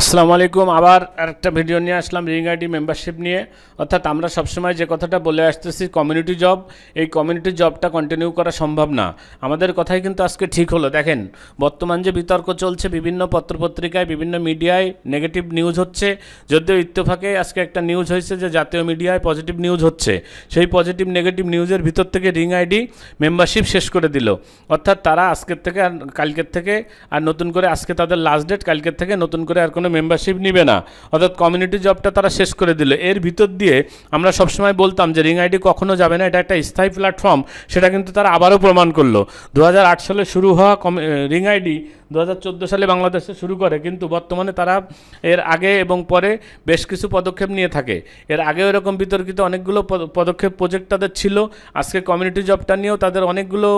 আসসালামু আলাইকুম আবার একটা ভিডিও নিয়ে আসলাম রিং আইডি মেম্বারশিপ নিয়ে অর্থাৎ আমরা সবসময় যে কথাটা বলে আসতেছি কমিউনিটি জব এই কমিউনিটি জবটা কন্টিনিউ করা সম্ভব না আমাদের কথাই কিন্তু আজকে ঠিক হলো দেখেন বর্তমান যে বিতর্ক চলছে বিভিন্ন পত্রপত্রিকায় বিভিন্ন মিডিয়ায় নেগেটিভ নিউজ হচ্ছে যদিও ইত্তফাকে আজকে একটা নিউজ হয়েছে যে জাতীয় মিডিয়ায় পজিটিভ নিউজ হচ্ছে সেই পজিটিভ নেগেটিভ নিউজের ভিতর থেকে রিং আইডি মেম্বারশিপ শেষ করে দিল অর্থাৎ তারা আজকের থেকে আর কালকের থেকে আর নতুন করে আজকে তাদের লাস্ট ডেট কালকের থেকে নতুন করে আর কোনো মেম্বারশিপ নিবে না অর্থাৎ কমিউনিটি জবটা তারা শেষ করে দিল এর ভিতর দিয়ে আমরা সবসময় বলতাম যে রিং আইডি কখনো যাবে না এটা একটা স্থায়ী প্ল্যাটফর্ম সেটা কিন্তু তারা আবারও প্রমাণ করলো দু সালে শুরু হওয়া রিং আইডি দু সালে বাংলাদেশে শুরু করে কিন্তু বর্তমানে তারা এর আগে এবং পরে বেশ কিছু পদক্ষেপ নিয়ে থাকে এর আগে এরকম বিতর্কিত অনেকগুলো পদক্ষেপ প্রজেক্ট তাদের ছিল আজকে কমিউনিটি জবটা নিয়েও তাদের অনেকগুলো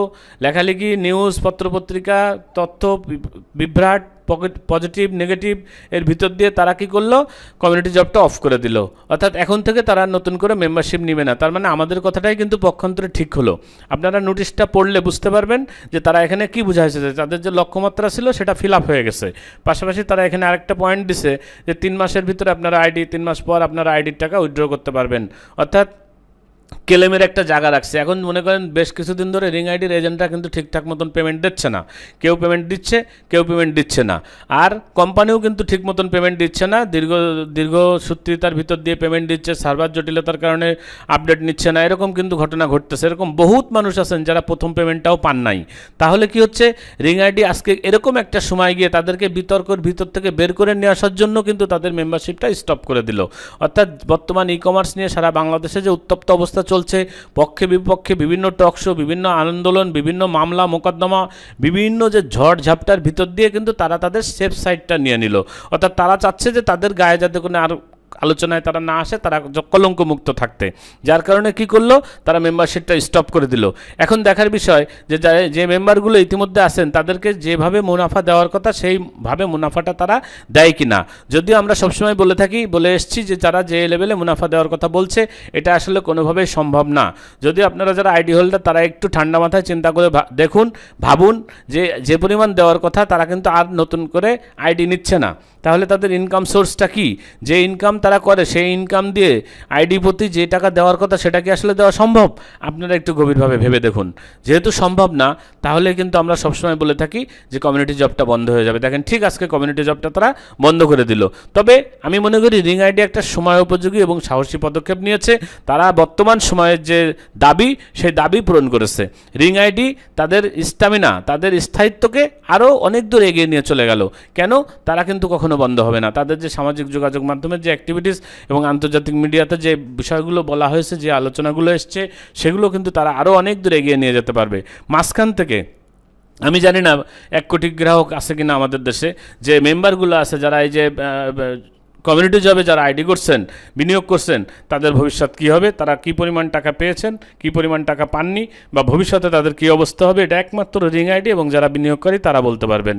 লেখালেখি নিউজ পত্রপত্রিকা তথ্য বিভ্রাট পজিটিভ নেগেটিভ এর ভিতর দিয়ে তারা কি করলো কমিউনিটি জবটা অফ করে দিল অর্থাৎ এখন থেকে তারা নতুন করে মেম্বারশিপ নেবে না তার মানে আমাদের কথাটাই কিন্তু পক্ষান্তরে ঠিক হলো আপনারা নোটিশটা পড়লে বুঝতে পারবেন যে তারা এখানে কি বোঝা যে তাদের যে লক্ষ্যমাত্রা ছিল সেটা ফিল আপ হয়ে গেছে পাশাপাশি তারা এখানে আরেকটা পয়েন্ট দিছে যে তিন মাসের ভিতরে আপনারা আইডি তিন মাস পর আপনারা আইডির টাকা উইথড্র করতে পারবেন অর্থাৎ ক্লেমের একটা জায়গা রাখছে এখন মনে করেন বেশ কিছুদিন ধরে রিং আইডির এজেন্টরা কিন্তু ঠিকঠাক মতন পেমেন্ট দিচ্ছে না কেউ পেমেন্ট দিচ্ছে কেউ পেমেন্ট দিচ্ছে না আর কোম্পানিও কিন্তু ঠিক মতন পেমেন্ট দিচ্ছে না দীর্ঘ দীর্ঘসূত্রিতার ভিতর দিয়ে পেমেন্ট দিচ্ছে সার্ভার জটিলতার কারণে আপডেট নিচ্ছে না এরকম কিন্তু ঘটনা ঘটতেছে এরকম বহুত মানুষ আছেন যারা প্রথম পেমেন্টটাও পান নাই তাহলে কি হচ্ছে রিং আইডি আজকে এরকম একটা সময় গিয়ে তাদেরকে বিতর্কর ভিতর থেকে বের করে নিয়ে আসার জন্য কিন্তু তাদের মেম্বারশিপটা স্টপ করে দিল অর্থাৎ বর্তমান ই কমার্স নিয়ে সারা বাংলাদেশে যে উত্তপ্ত অবস্থা অবস্থা চলছে পক্ষে বিপক্ষে বিভিন্ন টক শো বিভিন্ন আন্দোলন বিভিন্ন মামলা মোকদ্দমা বিভিন্ন যে ঝড় ঝাপটার ভিতর দিয়ে কিন্তু তারা তাদের সেফ সাইডটা নিয়ে নিল অর্থাৎ তারা চাচ্ছে যে তাদের গায়ে যাতে কোনো আর আলোচনায় তারা না আসে তারা কলঙ্ক মুক্ত থাকতে যার কারণে কি করলো তারা মেম্বারশিপটা স্টপ করে দিল এখন দেখার বিষয় যে যে মেম্বারগুলো ইতিমধ্যে আসেন তাদেরকে যেভাবে মুনাফা দেওয়ার কথা সেইভাবে মুনাফাটা তারা দেয় কি না যদিও আমরা সবসময় বলে থাকি বলে এসছি যে যারা যে লেভেলে মুনাফা দেওয়ার কথা বলছে এটা আসলে কোনোভাবেই সম্ভব না যদি আপনারা যারা আইডি হোল্ডার তারা একটু ঠান্ডা মাথায় চিন্তা করে দেখুন ভাবুন যে যে পরিমাণ দেওয়ার কথা তারা কিন্তু আর নতুন করে আইডি নিচ্ছে না তাহলে তাদের ইনকাম সোর্সটা কি যে ইনকাম তারা করে সেই ইনকাম দিয়ে আইডি প্রতি যে টাকা দেওয়ার কথা সেটা কি আসলে দেওয়া সম্ভব আপনারা একটু গভীরভাবে ভেবে দেখুন যেহেতু সম্ভব না তাহলে কিন্তু আমরা সবসময় বলে থাকি যে কমিউনিটি জবটা বন্ধ হয়ে যাবে দেখেন ঠিক আজকে কমিউনিটি জবটা তারা বন্ধ করে দিল তবে আমি মনে করি রিং আইডি একটা সময় উপযোগী এবং সাহসী পদক্ষেপ নিয়েছে তারা বর্তমান সময়ের যে দাবি সেই দাবি পূরণ করেছে রিং আইডি তাদের স্টামিনা তাদের স্থায়িত্বকে আরও অনেক দূর এগিয়ে নিয়ে চলে গেল কেন তারা কিন্তু কখনো বন্ধ হবে না তাদের যে সামাজিক যোগাযোগ মাধ্যমের যে অ্যাক্টিভিটিস এবং আন্তর্জাতিক মিডিয়াতে যে বিষয়গুলো বলা হয়েছে যে আলোচনাগুলো এসছে সেগুলো কিন্তু তারা আরও অনেক দূর এগিয়ে নিয়ে যেতে পারবে মাঝখান থেকে আমি জানি না এক কোটি গ্রাহক আছে কিনা আমাদের দেশে যে মেম্বারগুলো আছে যারা এই যে কমিউনিটি জবে যারা আইডি করছেন বিনিয়োগ করছেন তাদের ভবিষ্যৎ কি হবে তারা কি পরিমাণ টাকা পেয়েছেন কি পরিমাণ টাকা পাননি বা ভবিষ্যতে তাদের কি অবস্থা হবে এটা একমাত্র রিং আইডি এবং যারা বিনিয়োগকারী তারা বলতে পারবেন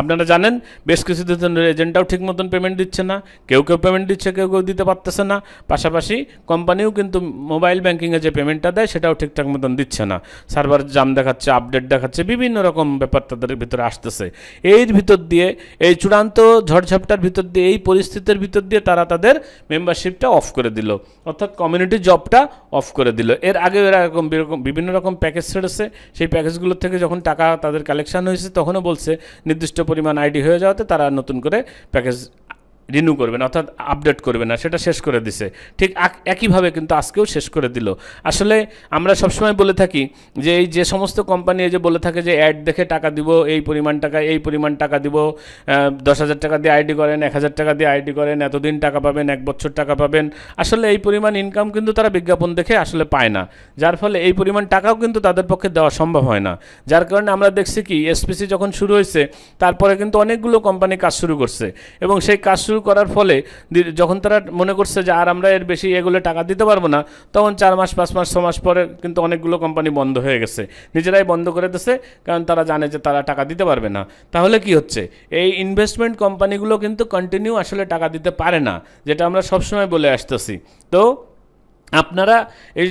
আপনারা জানেন বেশ কিছু ধরে এজেন্টরাও ঠিক মতন পেমেন্ট দিচ্ছে না কেউ কেউ পেমেন্ট দিচ্ছে কেউ কেউ দিতে পারতেছে না পাশাপাশি কোম্পানিও কিন্তু মোবাইল ব্যাঙ্কিংয়ে যে পেমেন্টটা দেয় সেটাও ঠিকঠাক মতন দিচ্ছে না সার্ভার জাম দেখাচ্ছে আপডেট দেখাচ্ছে বিভিন্ন রকম ব্যাপার তাদের ভিতরে আসতেছে এর ভিতর দিয়ে এই চূড়ান্ত ঝড়ঝাপটার ভিতর দিয়ে এই পরিস্থিতির ভিতর দিয়ে তারা তাদের মেম্বারশিপটা অফ করে দিল অর্থাৎ কমিউনিটি জবটা অফ করে দিল এর আগে এরকম বিভিন্ন রকম প্যাকেজ ছেড়েছে সেই প্যাকেজগুলো থেকে যখন টাকা তাদের কালেকশন হয়েছে তখনও বলছে নির্দিষ্ট পরিমাণ আইডি হয়ে যাওয়াতে তারা নতুন করে প্যাকেজ রিনিউ করবেন অর্থাৎ আপডেট করবে না সেটা শেষ করে দিছে ঠিক একইভাবে কিন্তু আজকেও শেষ করে দিল আসলে আমরা সবসময় বলে থাকি যে এই যে সমস্ত কোম্পানি যে বলে থাকে যে অ্যাড দেখে টাকা দিব এই পরিমাণ টাকা এই পরিমাণ টাকা দিব দশ হাজার টাকা দিয়ে আইডি করেন এক হাজার টাকা দিয়ে আইডি করেন এতদিন টাকা পাবেন এক বছর টাকা পাবেন আসলে এই পরিমাণ ইনকাম কিন্তু তারা বিজ্ঞাপন দেখে আসলে পায় না যার ফলে এই পরিমাণ টাকাও কিন্তু তাদের পক্ষে দেওয়া সম্ভব হয় না যার কারণে আমরা দেখছি কি এসপিসি যখন শুরু হয়েছে তারপরে কিন্তু অনেকগুলো কোম্পানি কাজ শুরু করছে এবং সেই কাজ শুরু করার ফলে যখন তারা মনে করছে যে আর আমরা এর বেশি এগুলো টাকা দিতে পারবো না তখন চার মাস পাঁচ মাস ছ মাস পরে কিন্তু অনেকগুলো কোম্পানি বন্ধ হয়ে গেছে নিজেরাই বন্ধ করে দিছে কারণ তারা জানে যে তারা টাকা দিতে পারবে না তাহলে কি হচ্ছে এই ইনভেস্টমেন্ট কোম্পানিগুলো কিন্তু কন্টিনিউ আসলে টাকা দিতে পারে না যেটা আমরা সবসময় বলে আসতেছি তো আপনারা এই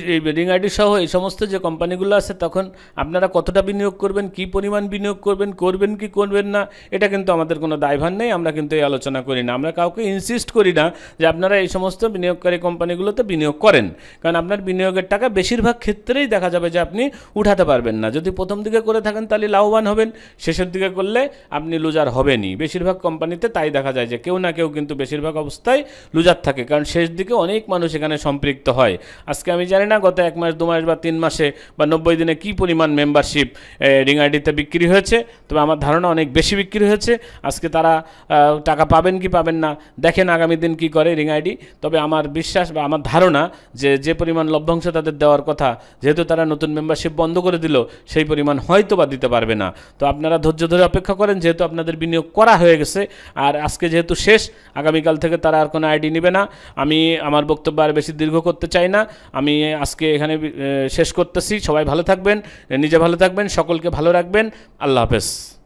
আইডি সহ এই সমস্ত যে কোম্পানিগুলো আছে তখন আপনারা কতটা বিনিয়োগ করবেন কি পরিমাণ বিনিয়োগ করবেন করবেন কি করবেন না এটা কিন্তু আমাদের কোনো দায়ভার নেই আমরা কিন্তু এই আলোচনা করি না আমরা কাউকে ইনসিস্ট করি না যে আপনারা এই সমস্ত বিনিয়োগকারী কোম্পানিগুলোতে বিনিয়োগ করেন কারণ আপনার বিনিয়োগের টাকা বেশিরভাগ ক্ষেত্রেই দেখা যাবে যে আপনি উঠাতে পারবেন না যদি প্রথম দিকে করে থাকেন তাহলে লাভবান হবেন শেষের দিকে করলে আপনি লুজার হবেনই বেশিরভাগ কোম্পানিতে তাই দেখা যায় যে কেউ না কেউ কিন্তু বেশিরভাগ অবস্থায় লুজার থাকে কারণ শেষ দিকে অনেক মানুষ এখানে সম্পৃক্ত হয় হয় আজকে আমি জানি না গত এক মাস দু মাস বা তিন মাসে বা নব্বই দিনে কি পরিমাণ মেম্বারশিপ রিংআইডিতে বিক্রি হয়েছে তবে আমার ধারণা অনেক বেশি বিক্রি হয়েছে আজকে তারা টাকা পাবেন কি পাবেন না দেখেন আগামী দিন কি করে রিংআইডি তবে আমার বিশ্বাস বা আমার ধারণা যে যে পরিমাণ লভ্যাংশ তাদের দেওয়ার কথা যেহেতু তারা নতুন মেম্বারশিপ বন্ধ করে দিল সেই পরিমাণ হয়তো বা দিতে পারবে না তো আপনারা ধৈর্য ধরে অপেক্ষা করেন যেহেতু আপনাদের বিনিয়োগ করা হয়ে গেছে আর আজকে যেহেতু শেষ আগামীকাল থেকে তারা আর কোনো আইডি নেবে না আমি আমার বক্তব্য আর বেশি দীর্ঘ করতে চাই চাই না আমি আজকে এখানে শেষ করতেছি সবাই ভালো থাকবেন নিজে ভালো থাকবেন সকলকে ভালো রাখবেন আল্লাহ হাফেজ